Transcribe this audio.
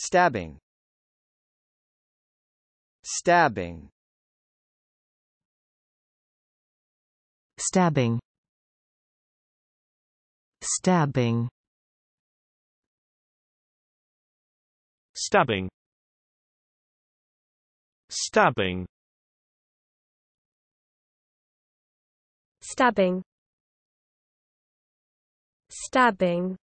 Stabbing Stabbing Stabbing Stabbing Stabbing Stabbing Stabbing Stabbing